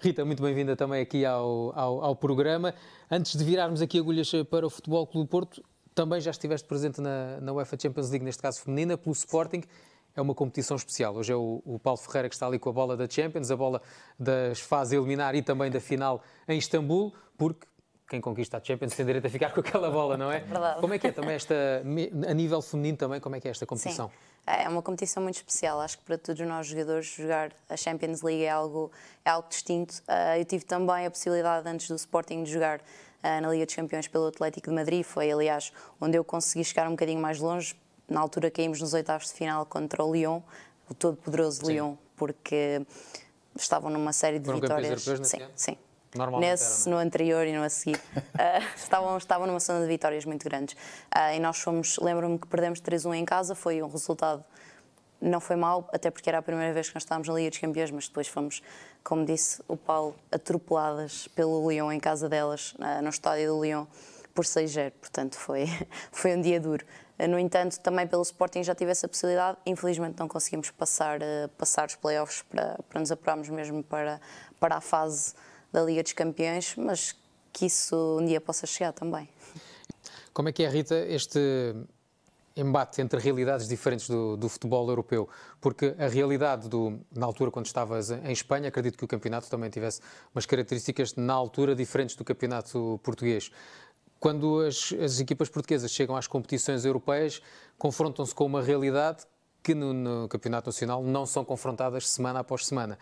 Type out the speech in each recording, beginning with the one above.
Rita, muito bem-vinda também aqui ao, ao, ao, programa. Antes de virarmos aqui agulhas para o Futebol Clube Porto, também já estiveste presente na, na UEFA Champions League, neste caso feminina, pelo Sporting é uma competição especial. Hoje é o, o, Paulo Ferreira que está ali com a bola da Champions, a bola das fases eliminar e também da final em Istambul, porque quem conquista a Champions tem direito a ficar com aquela bola, não é? é verdade. Como é que é também esta, a nível feminino também, como é que é esta competição? Sim. É, é uma competição muito especial. Acho que para todos nós jogadores jogar a Champions League é algo, é algo distinto. Ah, eu tive também a possibilidade antes do Sporting de jogar ah, na Liga dos Campeões pelo Atlético de Madrid. Foi, aliás, onde eu consegui chegar um bocadinho mais longe. Na altura caímos nos oitavos de final contra o Lyon, o todo poderoso Lyon, porque estavam numa série de Foram vitórias. Europeus, sim, sim, nesse, é? no anterior e no a seguir, uh, estavam, estavam numa zona de vitórias muito grandes. Uh, e nós fomos, lembro-me que perdemos 3-1 em casa, foi um resultado. Não foi mal, até porque era a primeira vez que nós estávamos na Liga dos Campeões, mas depois fomos, como disse o Paulo, atropeladas pelo Lyon em casa delas, uh, no estádio do Lyon, por 6-0. Portanto, foi, foi um dia duro. No entanto, também pelo Sporting já tive essa possibilidade. Infelizmente não conseguimos passar, passar os playoffs para, para nos apurarmos mesmo para, para a fase da Liga dos Campeões, mas que isso um dia possa chegar também. Como é que é, Rita, este embate entre realidades diferentes do, do, futebol europeu? Porque a realidade do, na altura, quando estavas em Espanha, acredito que o campeonato também tivesse umas características na altura diferentes do campeonato português. Quando as, as equipas portuguesas chegam às competições europeias, confrontam-se com uma realidade que no, no campeonato nacional não são confrontadas semana após semana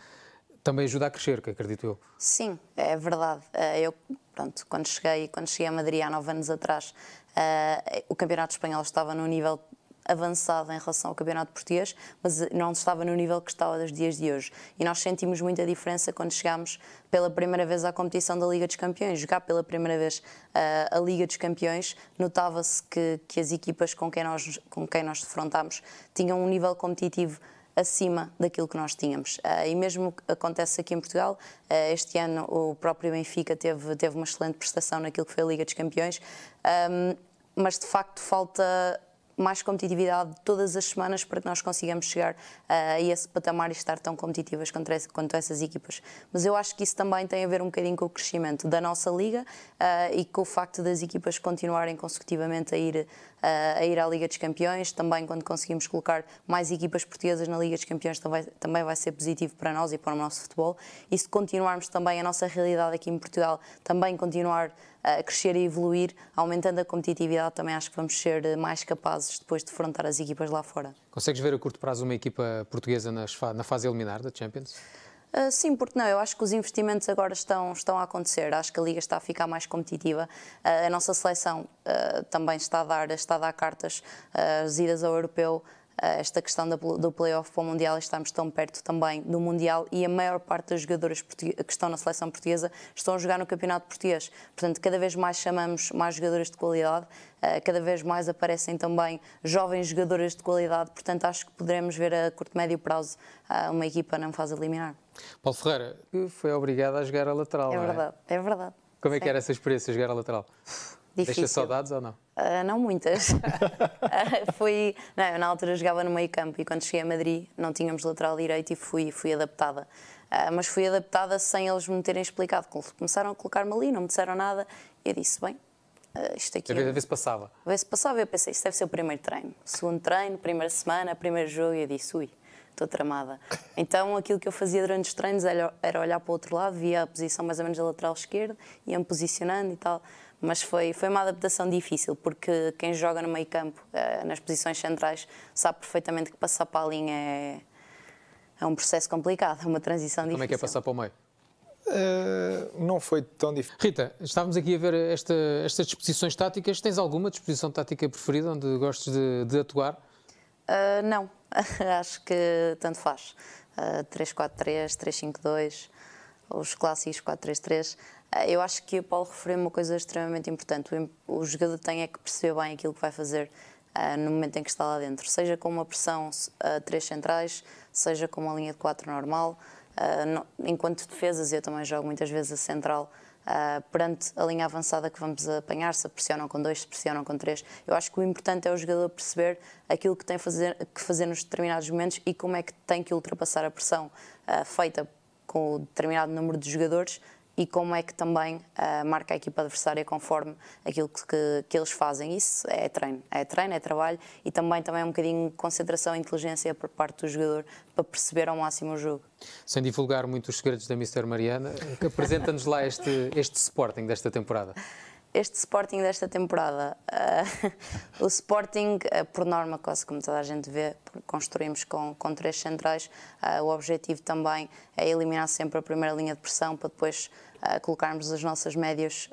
também ajuda a crescer, que acredito eu. Sim, é verdade. Eh, eu, pronto, quando cheguei, quando cheguei a Madrid há nove anos atrás, eh, o Campeonato Espanhol estava num nível avançado em relação ao campeonato português, mas não estava no nível que estava dos dias de hoje. E nós sentimos muita diferença quando chegámos pela primeira vez à competição da Liga dos Campeões. Jogar pela primeira vez uh, a Liga dos Campeões, notava-se que, que as equipas com quem nós, com quem nós defrontámos tinham um nível competitivo acima daquilo que nós tínhamos. Ah, e mesmo acontece aqui em Portugal, ah, este ano o próprio Benfica teve, teve uma excelente prestação naquilo que foi a Liga dos Campeões, mas de facto falta mais competitividade todas as semanas para que nós consigamos chegar eh, a esse patamar e estar tão competitivas quanto essas equipas. Mas eu acho que isso também tem a ver um bocadinho com o crescimento da nossa liga eh, e com o facto das equipas continuarem consecutivamente a ir, eh, a ir à Liga dos Campeões. Também quando conseguimos colocar mais equipas portuguesas na Liga dos Campeões também, também vai ser positivo para nós e para o nosso futebol. E se continuarmos também a nossa realidade aqui em Portugal também continuar a crescer e evoluir, aumentando a competitividade, também acho que vamos ser mais capazes depois de enfrentar as equipas lá fora. Consegues ver a curto prazo uma equipa portuguesa na fase eliminar da Champions? Uh, sim, porque não? Eu acho que os investimentos agora estão, estão a acontecer. Acho que a Liga está a ficar mais competitiva. Uh, a nossa seleção uh, também está a, dar, está a dar cartas. as idas ao europeu ah, esta questão do play-off para o Mundial, estamos tão perto também do Mundial e a maior parte das jogadoras que estão na seleção portuguesa estão a jogar no Campeonato Português. Portanto, cada vez mais chamamos mais jogadoras de qualidade, ah, cada vez mais aparecem também jovens jogadoras de qualidade, portanto, acho que poderemos ver a curto, médio prazo ah, uma equipa não faz eliminar. Paulo Ferreira, foi obrigado a jogar a lateral. É, é? verdade, é? é verdade. Como é Sim. que era essa experiência, jogar a lateral? difícil. Deixa saudades ou não? Uh, não muitas. Ah, fui Não, eu na altura jogava no meio campo e quando cheguei a Madrid não tínhamos lateral direito e fui, fui adaptada. Uh, mas fui adaptada sem eles me terem explicado. Começaram a colocar-me ali, não me disseram nada. E eu disse: bem, uh, isto aqui. A ver, a ver se passava. A ver se passava. Eu pensei: isto deve ser o primeiro treino. Segundo treino, primeira semana, primeiro jogo. E eu disse: ui estou tramada. Então aquilo que eu fazia durante os treinos era olhar para o outro lado, via a posição mais ou menos da lateral esquerda, ia-me posicionando e tal mas foi, foi uma adaptação difícil, porque quem joga no meio campo, eh, nas posições centrais, sabe perfeitamente que passar para a linha é, é um processo complicado, é uma transição Como difícil. Como é que é passar para o meio? Uh, não foi tão difícil. Rita, estávamos aqui a ver esta, estas disposições táticas. Tens alguma disposição tática preferida onde gostes de, de atuar? Uh, não, acho que tanto faz. Uh, 3-4-3, 3-5-2, os clássicos 4-3-3. Eh, eu acho que o Paulo referiu uma coisa extremamente importante. O, jogador tem é que perceber bem aquilo que vai fazer uh, no momento em que está lá dentro, seja com uma pressão a uh, eh, três centrais, seja com uma linha de quatro normal. Uh, enquanto defesas, eu também jogo muitas vezes a central. perante a linha avançada que vamos apanhar, se pressionam com dois, se pressionam com três. Eu acho que o importante é o jogador perceber aquilo que tem fazer, que fazer nos determinados momentos e como é que tem que ultrapassar a pressão feita com o determinado número de jogadores e como é que também uh, marca a equipa adversária conforme aquilo que, que, eles fazem. Isso é treino, é treino, é trabalho e também, também é um bocadinho concentração e inteligência por parte do jogador para perceber ao máximo o jogo. Sem divulgar muito os segredos da Mister Mariana, apresenta-nos lá este, este Sporting desta temporada este Sporting desta temporada. Uh, o Sporting, uh, por norma, quase como toda a gente vê, construímos com, com três centrais. Uh, o objetivo também é eliminar sempre a primeira linha de pressão para depois a colocarmos as nossas médias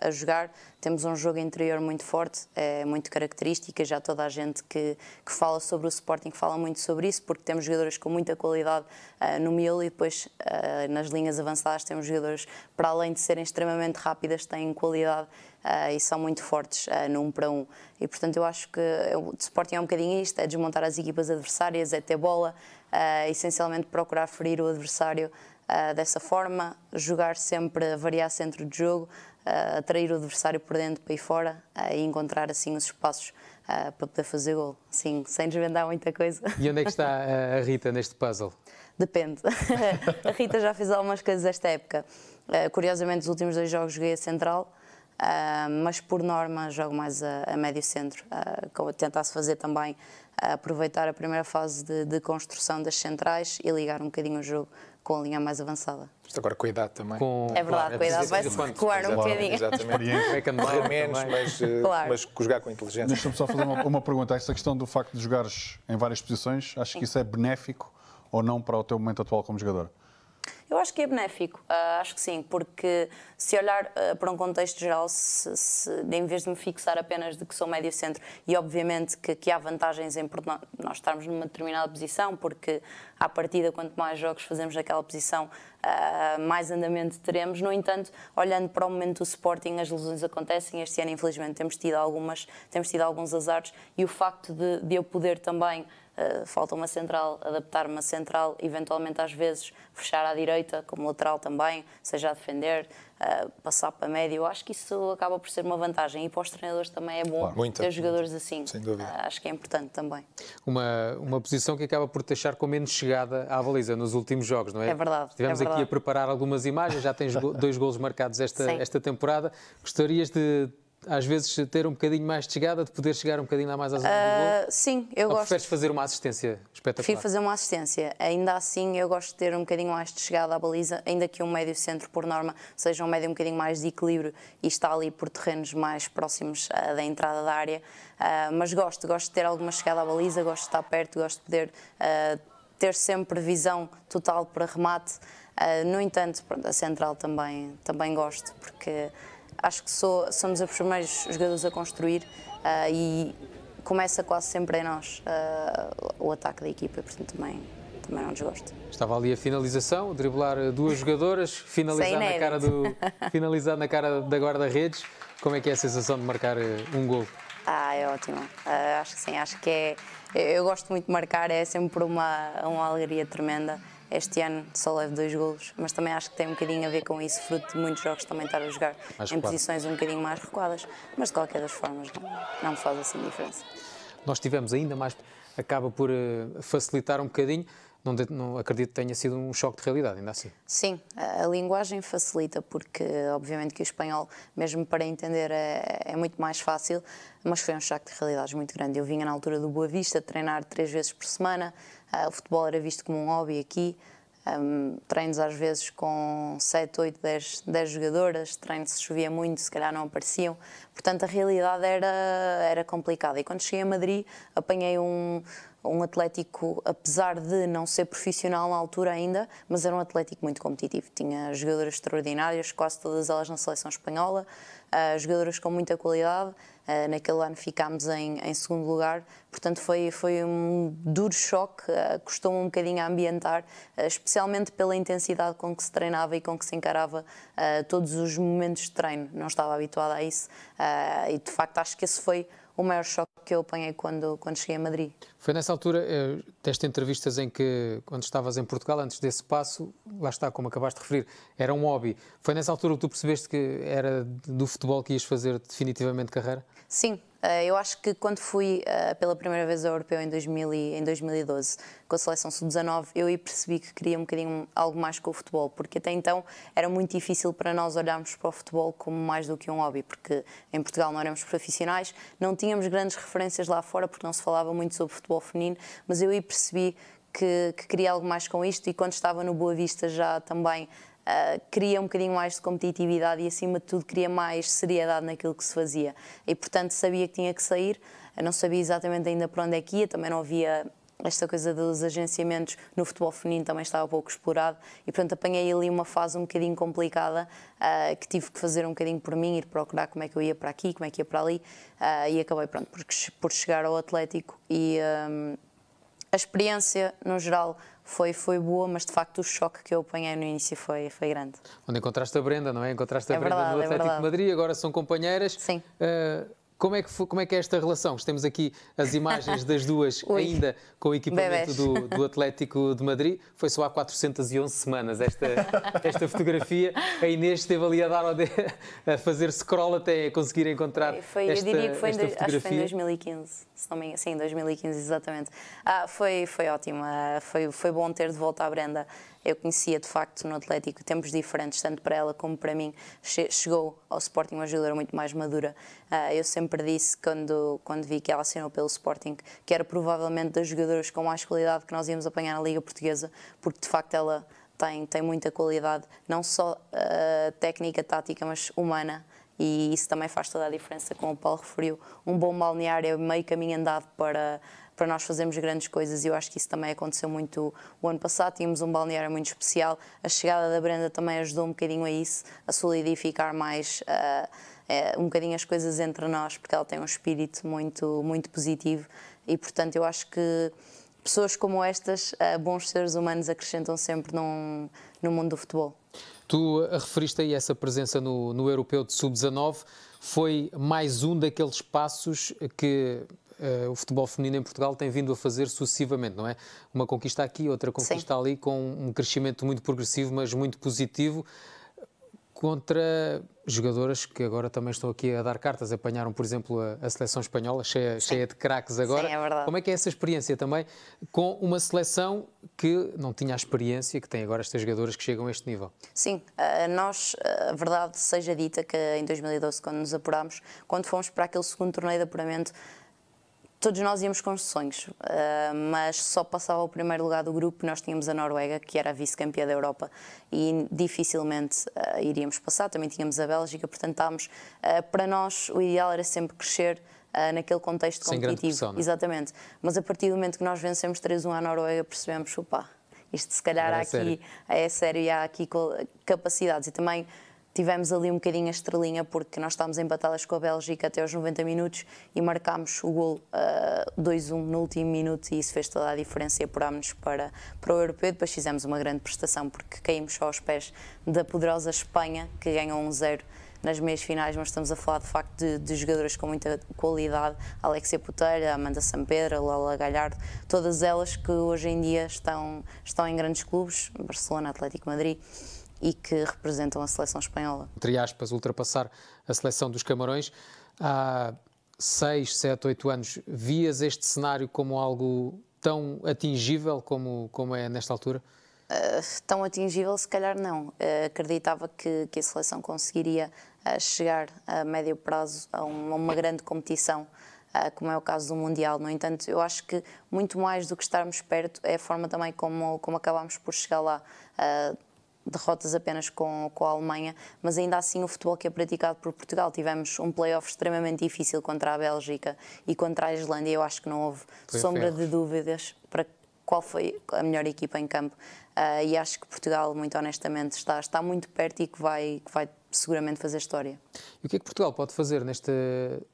a jogar. Temos um jogo interior muito forte, é muito característica, já toda a gente que, que fala sobre o Sporting fala muito sobre isso, porque temos jogadores com muita qualidade uh, no miolo e depois eh, nas linhas avançadas temos jogadores, para além de serem extremamente rápidas, têm qualidade Uh, e são muito fortes uh, no 1 um para 1. Um. E portanto, eu acho que o Sporting é um bocadinho isto: é desmontar as equipas adversárias, é ter bola, uh, essencialmente procurar ferir o adversário uh, dessa forma, jogar sempre, variar centro de jogo, uh, atrair o adversário por dentro para ir fora uh, e encontrar assim os espaços para poder fazer gol. Sim, sem desvendar muita coisa. E onde é que está a Rita neste puzzle? Depende. a Rita já fez algumas coisas esta época. curiosamente, os últimos dois jogos joguei a central. mas por norma jogo mais a, a médio centro, uh, tentasse fazer também aproveitar a primeira fase de, de, construção das centrais e ligar um bocadinho o jogo com a linha mais avançada. Isto agora com a idade também. Com... É verdade, claro, com a idade é vai-se recuar um bocadinho. Exatamente. É é Correr menos, mas, eh, claro. mas jogar com inteligência. Deixa-me só fazer uma, uma pergunta. Essa questão do facto de jogares em várias posições, acho que isso é benéfico ou não para o teu momento atual como jogador? Eu acho que é benéfico, uh, acho que sim, porque se olhar uh, para um contexto geral, se, se, em vez de me fixar apenas de que sou médio centro, e obviamente que, que há vantagens em nós estarmos numa determinada posição, porque à partida, quanto mais jogos fazemos naquela posição, uh, mais andamento teremos. No entanto, olhando para o momento do Sporting, as lesões acontecem. Este ano, infelizmente, temos tido algumas, temos tido alguns azares e o facto de, de eu poder também eh, falta uma central, adaptar uma central, eventualmente às vezes fechar à direita, como lateral também, seja a defender, uh, passar para médio. Eu acho que isso acaba por ser uma vantagem e para os treinadores também é bom claro, ter jogadores assim. Sem dúvida. Uh, acho que é importante também. Uma, uma posição que acaba por deixar com menos chegada à baliza nos últimos jogos, não é? É verdade. Estivemos é verdade. aqui a preparar algumas imagens, já tens dois golos marcados esta, esta temporada. Gostarias de às vezes ter um bocadinho mais de chegada, de poder chegar um bocadinho lá mais às zona uh, do gol? Ah, sim, eu Ou gosto. preferes fazer uma assistência espetacular? Prefiro fazer uma assistência. Ainda assim, eu gosto de ter um bocadinho mais de chegada à baliza, ainda que um médio centro, por norma, seja um médio um bocadinho mais de equilíbrio e está ali por terrenos mais próximos uh, da entrada da área. Uh, mas gosto, gosto de ter alguma chegada à baliza, gosto de estar perto, gosto de poder ter sempre visão total para remate. no entanto, pronto, a central também, também gosto, porque acho que sou, somos os primeiros jogadores a construir uh, e começa quase sempre em nós uh, o ataque da equipa, portanto também, também não desgosto. Estava ali a finalização, driblar duas jogadoras, finalizar, na cara, do, finalizar na cara da guarda-redes. Como é que é a sensação de marcar eh, um gol? Ah, é ótimo. Uh, acho que sim, acho que é. Eu gosto muito de marcar, é sempre uma, uma alegria tremenda. Este ano só leve dois golos, mas também acho que tem um bocadinho a ver com isso, fruto de muitos jogos também estar a jogar em posições um bocadinho mais recuadas. Mas de qualquer das formas, não, não faz assim diferença. Nós tivemos ainda mais, acaba por eh, facilitar um bocadinho. Não, não, acredito que tenha sido um choque de realidade, ainda assim. Sim, a, a linguagem facilita, porque obviamente que o espanhol, mesmo para entender, é, é, muito mais fácil, mas foi um choque de realidades muito grande. Eu vinha na altura do Boa Vista treinar três vezes por semana, ah, o futebol era visto como um hobby aqui, um, treinos às vezes com 7, 8, 10, 10 jogadoras, treinos se chovia muito, se calhar não apareciam. Portanto, a realidade era, era complicada. E quando cheguei a Madrid, apanhei um, um Atlético, apesar de não ser profissional na altura ainda, mas era um Atlético muito competitivo. Tinha jogadoras extraordinárias, quase todas elas na seleção espanhola uh, jogadoras com muita qualidade. Uh, naquele ano ficámos em, em, segundo lugar, portanto foi, foi um duro choque, uh, ah, custou um bocadinho a ambientar, uh, especialmente pela intensidade com que se treinava e com que se encarava todos os momentos de treino. Não estava habituada a isso e de facto acho que esse foi o maior choque que eu apanhei quando, quando cheguei a Madrid. Foi nessa altura, eh, deste entrevistas em que, quando estavas em Portugal, antes desse passo, lá está, como acabaste de referir, era um hobby. Foi nessa altura que tu percebeste que era do futebol que ias fazer definitivamente carreira? Sim, eh, eu acho que quando fui eh, pela primeira vez ao Europeu em, 2000 e, em 2012, com a seleção sub-19, eu aí percebi que queria um bocadinho algo mais com o futebol, porque até então era muito difícil para nós olharmos para o futebol como mais do que um hobby, porque em Portugal não éramos profissionais, não tínhamos grandes referências lá fora, porque não se falava muito sobre futebol feminino, mas eu aí percebi que, que, queria algo mais com isto e quando estava no Boa Vista já também uh, cria um bocadinho mais de competitividade e, acima de tudo, cria mais seriedade naquilo que se fazia. E, portanto, sabia que tinha que sair, eu não sabia exatamente ainda para onde é que ia, também não havia esta coisa dos agenciamentos no futebol feminino também estava pouco explorado e portanto apanhei ali uma fase um bocadinho complicada uh, que tive que fazer um bocadinho por mim, ir procurar como é que eu ia para aqui, como é que ia para ali uh, e acabei pronto por, por chegar ao Atlético e um, a experiência no geral foi, foi boa, mas de facto o choque que eu apanhei no início foi, foi grande. Onde encontraste a Brenda, não é? Encontraste a é Brenda verdade, no é Atlético é de Madrid, agora são companheiras. Sim. Uh, como é, que foi, como é que é esta relação? Temos aqui as imagens das duas ainda com o equipamento do, do, Atlético de Madrid. Foi só há 411 semanas esta, esta fotografia. A Inês esteve ali a dar a fazer scroll até conseguir encontrar foi, esta, eu diria que foi esta fotografia. Acho que foi em 2015 se não me engano, sim, 2015 exatamente. Ah, foi, foi ótimo, ah, foi, foi bom ter de volta a Brenda. Eu conhecia de facto no Atlético tempos diferentes, tanto para ela como para mim. Che chegou ao Sporting uma jogadora muito mais madura. Ah, eu sempre disse, quando, quando vi que ela assinou pelo Sporting, que era provavelmente das jogadoras com mais qualidade que nós íamos apanhar na Liga Portuguesa, porque de facto ela tem, tem muita qualidade, não só uh, técnica, tática, mas humana e isso também faz toda a diferença, como o Paulo referiu. Um bom balneário é meio caminho andado para, para nós fazermos grandes coisas e eu acho que isso também aconteceu muito o ano passado. Tínhamos um balneário muito especial, a chegada da Brenda também ajudou um bocadinho a isso, a solidificar mais. Uh, uh, um bocadinho as coisas entre nós, porque ela tem um espírito muito, muito positivo e, portanto, eu acho que pessoas como estas, eh, bons seres humanos, acrescentam sempre num, no mundo do futebol. Tu referiste aí essa presença no, no Europeu de Sub-19, foi mais um daqueles passos que uh, o futebol feminino em Portugal tem vindo a fazer sucessivamente, não é? Uma conquista aqui, outra conquista Sim. ali, com um crescimento muito progressivo, mas muito positivo contra jogadoras que agora também estão aqui a dar cartas. Apanharam, por exemplo, a, a seleção espanhola, cheia, cheia de craques agora. Sim, é verdade. Como é que é essa experiência também com uma seleção que não tinha a experiência que tem agora estas jogadoras que chegam a este nível? Sim, eh, nós, eh, a verdade seja dita, que em 2012, quando nos apurámos, quando fomos para aquele segundo torneio de apuramento, todos nós íamos com os sonhos, eh, mas só passava o primeiro lugar do grupo. Nós tínhamos a Noruega, que era vice-campeã da Europa, e dificilmente eh, iríamos passar. Também tínhamos a Bélgica, portanto, estávamos, eh, para nós o ideal era sempre crescer naquele contexto Sem competitivo. Pressão, é? Exatamente. Mas a partir do momento que nós vencemos 3-1 à Noruega, percebemos, opa, isto se calhar é há aqui sério. é sério e há aqui capacidades. E também tivemos ali um bocadinho a estrelinha porque nós estávamos em batalhas com a Bélgica até aos 90 minutos e marcámos o gol uh, ah, 2-1 no último minuto e isso fez toda a diferença e apurámos-nos para, para o europeu. Depois fizemos uma grande prestação porque caímos só aos pés da poderosa Espanha que ganhou 1-0 nas meias finais, mas estamos a falar de facto de, de jogadoras com muita qualidade, Alexia Puteira, Amanda Sampedra, Lola Galhardo, todas elas que hoje em dia estão, estão em grandes clubes, Barcelona, Atlético Madrid, e que representam a seleção espanhola. Entre aspas, ultrapassar a seleção dos Camarões. Há 6, 7, 8 anos, vias este cenário como algo tão atingível como, como é nesta altura? Uh, tão atingível, se calhar não. Uh, acreditava que, que a seleção conseguiria uh, chegar a médio prazo a uma, uma grande competição como é o caso do Mundial. No entanto, eu acho que muito mais do que estarmos perto é a forma também como, como acabamos por chegar lá. Uh, derrotas apenas com, com a Alemanha, mas ainda assim o futebol que é praticado por Portugal. Tivemos um playoff extremamente difícil contra a Bélgica e contra a Islândia. Eu acho que não houve Foi sombra de dúvidas para qual foi a melhor equipa em campo. Uh, e acho que Portugal, muito honestamente, está, está muito perto e que vai, que vai seguramente fazer história. E o que é que Portugal pode fazer neste.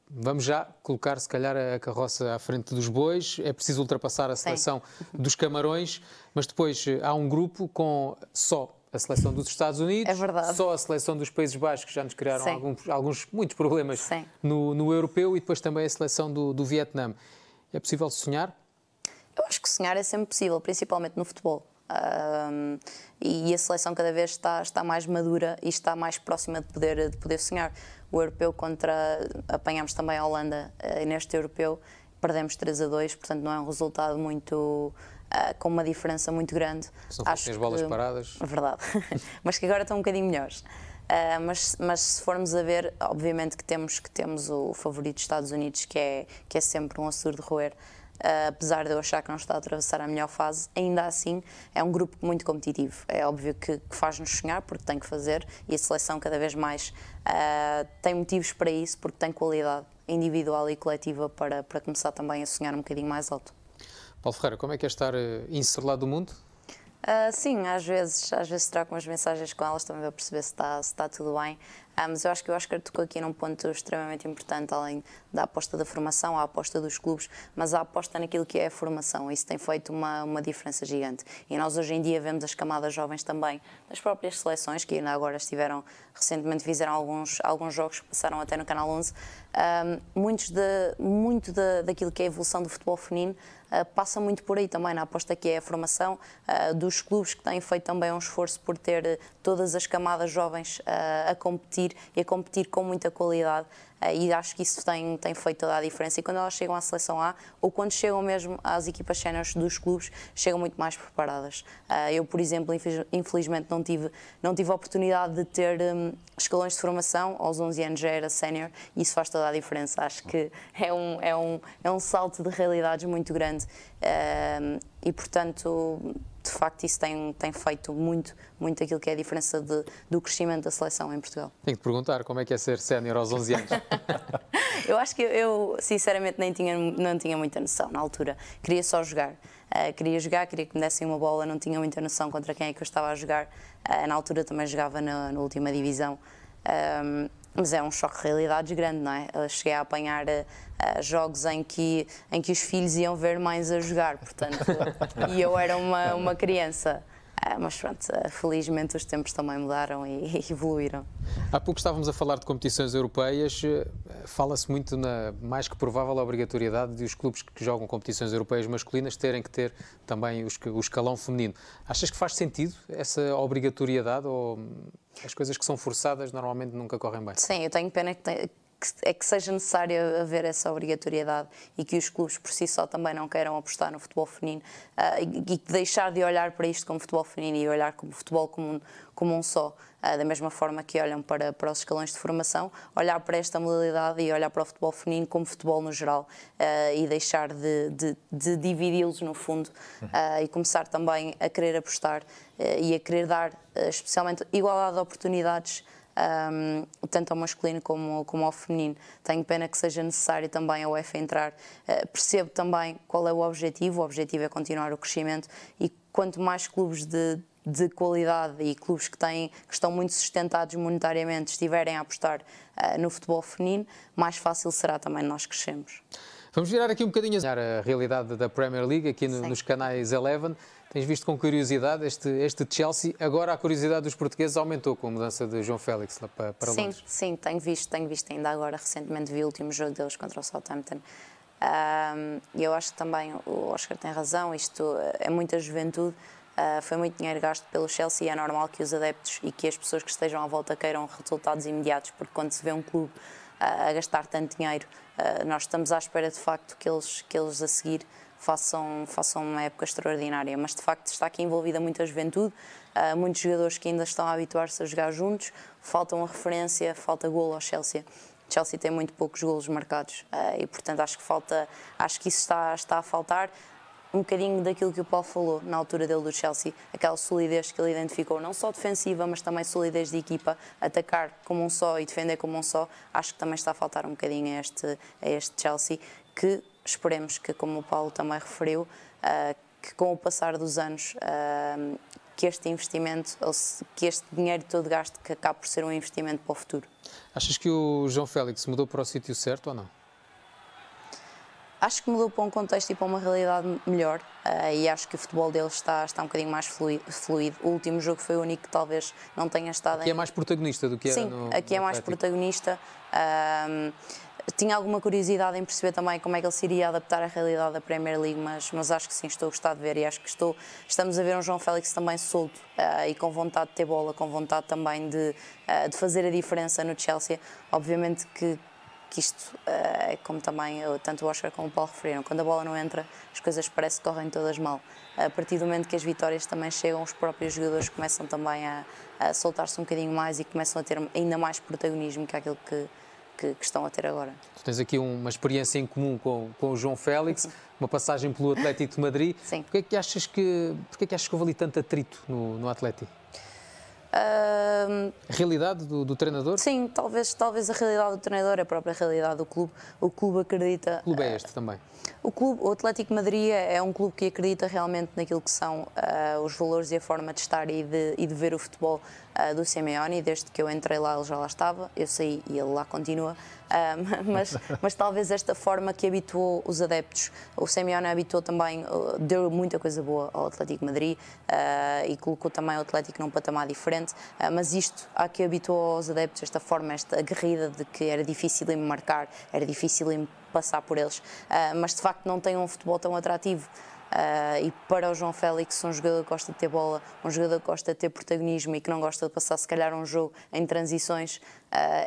Vamos já colocar, se calhar, a carroça à frente dos bois, é preciso ultrapassar a seleção Sim. dos Camarões, mas depois há um grupo com só a seleção dos Estados Unidos. É verdade. Só a seleção dos Países Baixos, que já nos criaram alguns, alguns, muitos problemas no, no europeu, e depois também a seleção do, do Vietnã. É possível sonhar? Eu acho que sonhar é sempre possível, principalmente no futebol. Um, e a seleção cada vez está, está mais madura e está mais próxima de poder, de poder sonhar. O europeu contra. apanhámos também a Holanda eh, neste europeu, perdemos 3 a 2, portanto não é um resultado muito Uh, com uma diferença muito grande. Se não fossem as bolas que, paradas. verdade, mas que agora estão um bocadinho melhores. Uh, mas, mas se formos a ver, obviamente que temos que temos o favorito dos Estados Unidos, que é, que é sempre um açúcar de roer. Uh, apesar de eu achar que não está a atravessar a melhor fase, ainda assim é um grupo muito competitivo. É óbvio que, que faz-nos sonhar, porque tem que fazer, e a seleção cada vez mais tem motivos para isso, porque tem qualidade individual e coletiva para, para começar também a sonhar um bocadinho mais alto. Paulo Ferreira, como é que é estar eh, encerlado do mundo? Uh, sim, às vezes, às vezes troco umas mensagens com elas também para perceber se está, se está tudo bem. Uh, mas eu acho que o Oscar tocou aqui num ponto extremamente importante, além da aposta da formação, a aposta dos clubes, mas a aposta naquilo que é a formação. Isso tem feito uma, uma diferença gigante. E nós hoje em dia vemos as camadas jovens também das próprias seleções, que ainda agora estiveram, recentemente fizeram alguns, alguns jogos que passaram até no Canal 11, um, muitos de, muito de, daquilo que é a evolução do futebol feminino uh, passa muito por aí também, na aposta que é a formação uh, dos clubes que têm feito também um esforço por ter eh, todas as camadas jovens ah, a competir e a competir com muita qualidade. Eh, e acho que isso tem, tem feito toda a diferença. E quando elas chegam à seleção A, ou quando chegam mesmo às equipas séniores dos clubes, chegam muito mais preparadas. Eh, eu, por exemplo, infelizmente não tive, não tive a oportunidade de ter hum, escalões de formação, aos 11 anos já era sénior, e isso faz toda a diferença. Acho que é um, é um, é um salto de realidades muito grande. Eh, e, portanto, de facto isso tem, tem feito muito, muito aquilo que é a diferença de, do crescimento da seleção em Portugal. Tenho que perguntar como é que é ser sénior aos 11 anos. eu acho que eu, sinceramente, nem tinha, não tinha muita noção na altura. Queria só jogar. Uh, queria jogar, queria que me dessem uma bola, não tinha muita noção contra quem é que eu estava a jogar. Uh, na altura também jogava na, na última divisão. Ah, mas é um choque de realidades grande, não é? Eu cheguei a apanhar uh, jogos em que, em que os filhos iam ver mães a jogar, portanto, e eu era uma, uma criança. Ah, mas pronto, ah, felizmente os tempos também mudaram e evoluíram. Há pouco estávamos a falar de competições europeias, ah, fala-se muito na mais que provável obrigatoriedade de os clubes que jogam competições europeias masculinas terem que ter também o escalão feminino. Achas que faz sentido essa obrigatoriedade ou as coisas que são forçadas normalmente nunca correm bem? Sim, eu tenho pena que, é que seja necessária haver essa obrigatoriedade e que os clubes por si só também não queiram apostar no futebol feminino uh, e deixar de olhar para isto como futebol feminino e olhar como futebol como um, como um só. Uh, da mesma forma que olham para, para os escalões de formação, olhar para esta modalidade e olhar para o futebol feminino como futebol no geral uh, e deixar de, de, de dividi-los no fundo uhum. e começar também a querer apostar e a querer dar especialmente igualdade de oportunidades um, tanto ao masculino como, como ao feminino. Tenho pena que seja necessário também a UEFA entrar. Uh, percebo também qual é o objetivo, o objetivo é continuar o crescimento e quanto mais clubes de, de qualidade e clubes que, têm, que estão muito sustentados monetariamente estiverem a apostar uh, no futebol feminino, mais fácil será também nós crescermos. Vamos virar aqui um bocadinho a realidade da Premier League aqui no, nos canais Eleven. Tens visto com curiosidade este, este Chelsea. Agora a curiosidade dos portugueses aumentou com a mudança de João Félix lá para, para sim, Londres. Sim, tenho visto, tenho visto ainda agora. Recentemente vi o último jogo deles contra o Southampton. Um, eu acho que também o Oscar tem razão, isto eh, é muita juventude, uh, foi muito dinheiro gasto pelo Chelsea e é normal que os adeptos e que as pessoas que estejam à volta queiram resultados imediatos, porque quando se vê um clube uh, a gastar tanto dinheiro, uh, nós estamos à espera de facto que eles, que eles a seguir façam, façam uma época extraordinária. Mas de facto está aqui envolvida muita juventude, uh, muitos jogadores que ainda estão a habituar-se a jogar juntos, faltam a referência, falta golo ao Chelsea. Chelsea tem muito poucos golos marcados uh, e portanto acho que falta, acho que isso está, está a faltar um bocadinho daquilo que o Paulo falou na altura dele do Chelsea, aquela solidez que ele identificou, não só defensiva, mas também solidez de equipa, atacar como um só e defender como um só, acho que também está a faltar um bocadinho a este, a este Chelsea, que esperemos que, como o Paulo também referiu, ah, que com o passar dos anos ah, que este investimento, que este dinheiro todo gasto que acabe por ser um investimento para o futuro. Achas que o João Félix mudou para o sítio certo ou não? Acho que mudou para um contexto e para uma realidade melhor uh, e acho que o futebol dele está, está um bocadinho mais fluido. O último jogo foi o único que talvez não tenha estado... Aqui é em... é mais protagonista do que Sim, era no Sim, aqui é mais Atlético. protagonista. Uh, tinha alguma curiosidade em perceber também como é que ele se iria adaptar à realidade da Premier League, mas, mas acho que sim, estou a gostar de ver e acho que estou, estamos a ver um João Félix também solto uh, e com vontade de ter bola, com vontade também de, uh, de fazer a diferença no Chelsea. Obviamente que, que isto é como também tanto o Oscar como o Paulo referiram, quando a bola não entra, as coisas parece que correm todas mal. A partir do momento que as vitórias também chegam, os próprios jogadores começam também a, a soltar-se um bocadinho mais e começam a ter ainda mais protagonismo que aquilo que, que, que estão a ter agora. Tu tens aqui uma experiência em comum com, com o João Félix, uma passagem pelo Atlético de Madrid. Sim. Porquê é que achas que, porquê é que, achas que houve ali tanto atrito no, no Atlético? Uh... Realidade do, do, treinador? Sim, talvez, talvez a realidade do treinador, a própria realidade do clube. O clube acredita. O clube é eh, este uh... também. O, clube, o Atlético Madrid é um clube que acredita realmente naquilo que são uh, os valores e a forma de estar e de, e de ver o futebol uh, do Simeone. Desde que eu entrei lá, ele já lá estava, eu saí e ele lá continua. Uh, mas, mas talvez esta forma que habituou os adeptos. O Simeone habituou também, deu muita coisa boa ao Atlético Madrid e colocou também o Atlético num patamar diferente. mas isto há que habituou aos adeptos, esta forma, esta aguerrida de que era difícil em marcar, era difícil em passar por eles. Ah, mas de facto não tem um futebol tão atrativo. Uh, e para o João Félix, um jogador que gosta de ter bola, um jogador que gosta de ter protagonismo e que não gosta de passar, se calhar, um jogo em transições, uh,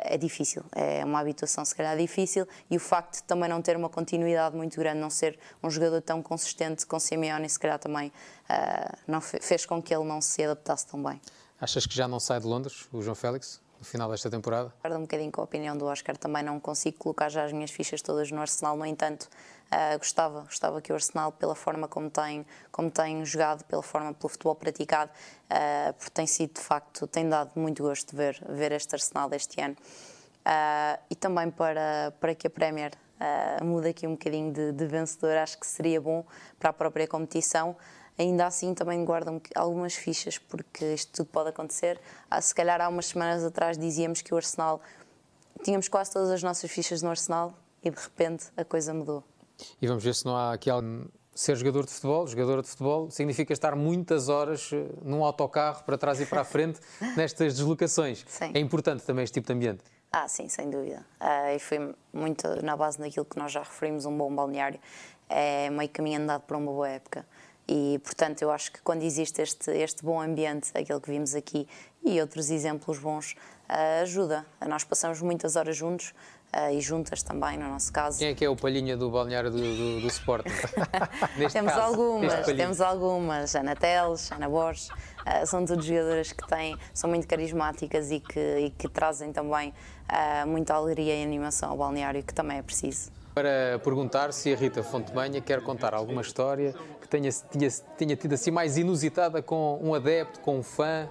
é difícil. É uma habituação, se calhar, difícil. E o facto de também não ter uma continuidade muito grande, não ser um jogador tão consistente com Simeone, se calhar também uh, não fez com que ele não se adaptasse tão bem. Achas que já não sai de Londres, o João Félix? no final desta temporada? Perdo um bocadinho com a opinião do Oscar também, não consigo colocar já as minhas fichas todas no Arsenal, no entanto, uh, gostava, gostava que o Arsenal, pela forma como tem, como tem jogado, pela forma pelo futebol praticado, uh, porque tem sido de facto, tem dado muito gosto de ver, ver este Arsenal deste ano. Uh, e também para, para que a Premier Uh, aqui um bocadinho de, de, vencedor, acho que seria bom para a própria competição ainda assim também guardam algumas fichas, porque isto tudo pode acontecer. Ah, se calhar há umas semanas atrás dizíamos que o Arsenal, tínhamos quase todas as nossas fichas no Arsenal e de repente a coisa mudou. E vamos ver se não há aqui algo. Ser jogador de futebol, jogador de futebol, significa estar muitas horas eh, num autocarro para trás e para a frente nestas deslocações. Sim. É importante também este tipo de ambiente. Ah, sim, sem dúvida. Uh, e foi muito na base daquilo que nós já referimos, um bom balneário. É meio caminho andado para uma boa época. E, portanto, eu acho que quando existe este, este bom ambiente, aquele que vimos aqui, e outros exemplos bons, eh, ajuda. Nós passamos muitas horas juntos, Uh, e juntas também, no nosso caso. Quem é que é o palhinha do balneário do, do, do temos caso, algumas, temos algumas. Ana Teles, Ana Borges, uh, são todas jogadoras que têm, são muito carismáticas e que, e que trazem também uh, muita alegria e animação ao balneário, que também é preciso para perguntar se a Rita Fontemanha quer contar alguma história que tenha, tinha, tenha tido assim mais inusitada com um adepto, com um fã.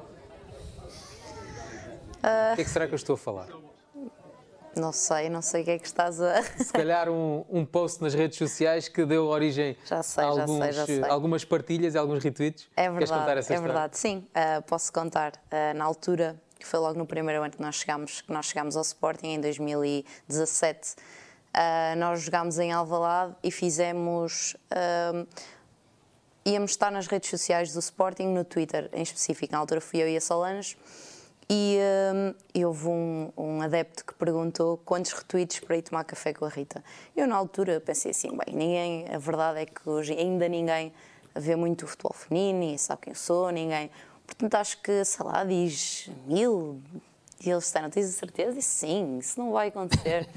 Uh... O que é que será que eu estou a falar? Não sei, não sei o que é que estás a. Se calhar um, um post nas redes sociais que deu origem sei, a alguns, já sei, já sei. Eh, algumas partilhas e alguns retweets. É verdade. Queres contar essa é história? verdade, sim, uh, posso contar. Uh, na altura, que foi logo no primeiro ano que nós chegámos, que nós chegámos ao Sporting, em 2017. Uh, nós jogámos em Alvalade e fizemos. Uh, íamos estar nas redes sociais do Sporting, no Twitter em específico, na altura fui eu e a Solange. E um, ah, houve um, um, adepto que perguntou quantos retweets para ir tomar café com a Rita. Eu, na altura, pensei assim: bem, ninguém, a verdade é que hoje ainda ninguém vê muito o futebol feminino, e sabe quem eu sou, ninguém. Portanto, acho que, sei lá, diz mil. E eles disseram: tens a certeza? E sim, isso não vai acontecer.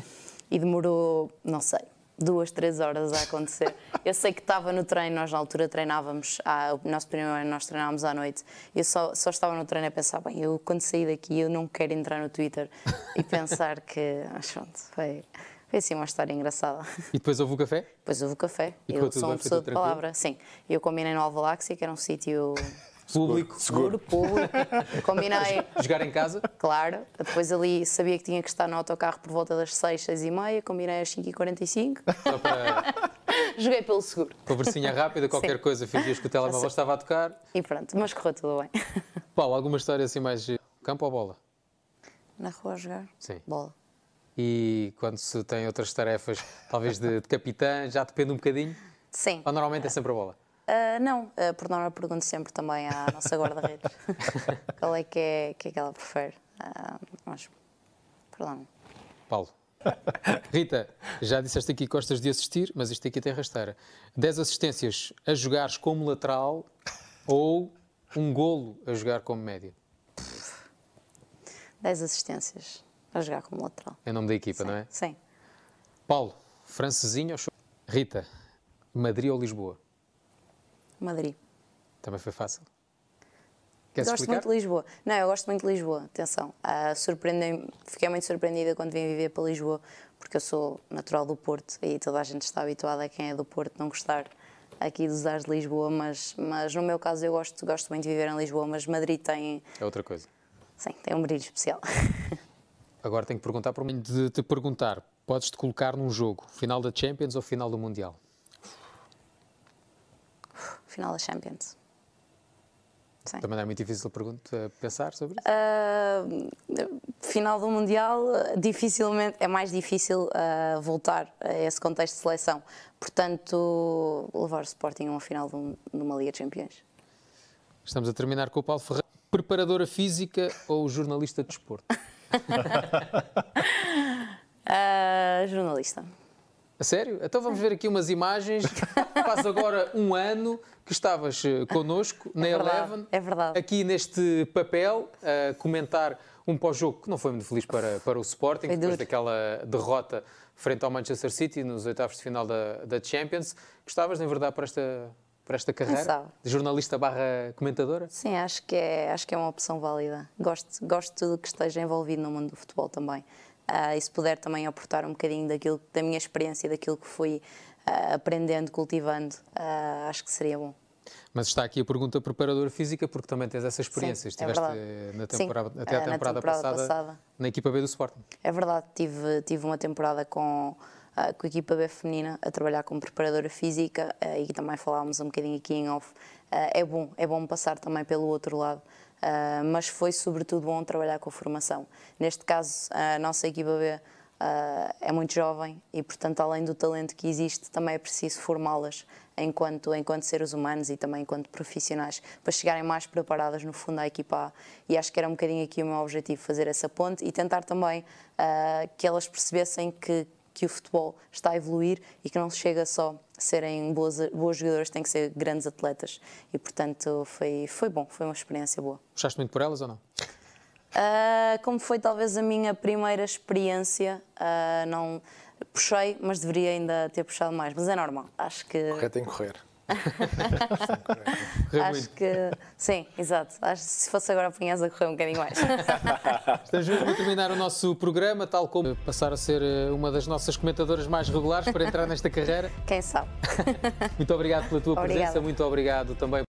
e demorou, não sei, duas, três horas a acontecer. Eu sei que estava no treino, nós na altura treinávamos, à, o nosso primeiro ano nós treinávamos à noite. Eu só, só estava no treino a pensar, bem, eu quando saí daqui eu não quero entrar no Twitter e pensar que, pronto, foi, foi assim uma história engraçada. E depois houve o café? Depois houve o café. E eu sou uma pessoa de palavra, sim. Eu combinei no Alvaláxia, que era um sítio Público. Seguro, público. Combinei. Jogar em casa? Claro. Depois ali sabia que tinha que estar no autocarro por volta das 6, 6 e meia. Combinei às 5h45. Só para... Joguei pelo seguro. Conversinha rápida, qualquer Sim. coisa, fingias que o telemóvel estava a tocar. E pronto, mas correu tudo bem. Paulo, alguma história assim mais... Campo ou bola? Na rua a jogar? Sim. Bola e quando se tem outras tarefas, talvez de, de, capitã, já depende um bocadinho? Sim. Ou normalmente é sempre a bola? Uh, não, uh, por norma pergunto sempre também à nossa guarda-redes qual é que, é que é que ela prefere. Uh, mas, perdão. Paulo. Rita, já disseste aqui que gostas de assistir, mas isto aqui tem rasteira. 10 assistências a jogares como lateral ou um golo a jogar como média? 10 assistências a jogar como lateral. É o nome da equipa, Sim. não é? Sim. Paulo, francesinho ou Rita, Madrid ou Lisboa? Madrid. Também foi fácil? Queres gosto explicar? muito de Lisboa. Não, eu gosto muito de Lisboa, atenção. Uh, surpreendem fiquei muito surpreendida quando vim viver para Lisboa, porque eu sou natural do Porto e toda a gente está habituada a quem é do Porto não gostar aqui dos ares de Lisboa, mas, mas no meu caso eu gosto, gosto muito de viver em Lisboa, mas Madrid tem... É outra coisa. Sim, tem um brilho especial. Agora tenho que perguntar para mim de te perguntar, podes-te colocar num jogo, final da Champions ou final do Mundial? final da Champions. Sim. Também é muito difícil pergunta eh, pensar sobre isso? Uh, final do Mundial, dificilmente, é mais difícil uh, voltar a esse contexto de seleção. Portanto, levar o Sporting a uma final de, um, de uma Liga de Campeões. Estamos a terminar com o Paulo Ferreira. Preparadora física ou jornalista de desporto? uh, jornalista. A sério? Então vamos ver aqui umas imagens. Faz agora um ano que estavas eh, connosco é na é verdade, Eleven. É verdade. Aqui neste papel, a comentar um pós-jogo que não foi muito feliz para, para o Sporting, foi depois duro. daquela derrota frente ao Manchester City nos oitavos de final da, da Champions. Gostavas, em verdade, para esta, para esta carreira? De jornalista barra comentadora? Sim, acho que é, acho que é uma opção válida. Gosto, gosto de tudo que esteja envolvido no mundo do futebol também. Uh, e se puder também aportar um bocadinho daquilo, da minha experiência, daquilo que fui uh, aprendendo, cultivando, uh, acho que seria bom. Mas está aqui a pergunta preparadora física, porque também tens essa experiência. Sim, é Estiveste é na temporada, Sim, eh, até a temporada, temporada passada, passada, na equipa B do Sporting. É verdade, tive, tive uma temporada com, com a equipa B feminina a trabalhar como preparadora física eh, e também falámos um bocadinho aqui em off. é bom, é bom passar também pelo outro lado. Uh, mas foi sobretudo bom trabalhar com a formação. Neste caso, a nossa equipa B Uh, é muito jovem e, portanto, além do talento que existe, também é preciso formá-las enquanto, enquanto seres humanos e também enquanto profissionais para chegarem mais preparadas, no fundo, à equipa A. E acho que era um bocadinho aqui o meu objetivo, fazer essa ponte e tentar também uh, que elas percebessem que, que o futebol está a evoluir e que não se chega só a serem boas, boas jogadoras, têm que ser grandes atletas. E, portanto, foi, foi bom, foi uma experiência boa. Puxaste muito por elas ou não? Uh, como foi talvez a minha primeira experiência, uh, não puxei, mas deveria ainda ter puxado mais, mas é normal. Acho que. Correto em correr. acho que sim, exato. Acho que se fosse agora punhas a correr um bocadinho mais. Estamos mesmo a terminar o nosso programa, tal como passar a ser eh, uma das nossas comentadoras mais regulares para entrar nesta carreira. Quem sabe? Muito obrigado pela tua Obrigada. presença, muito obrigado também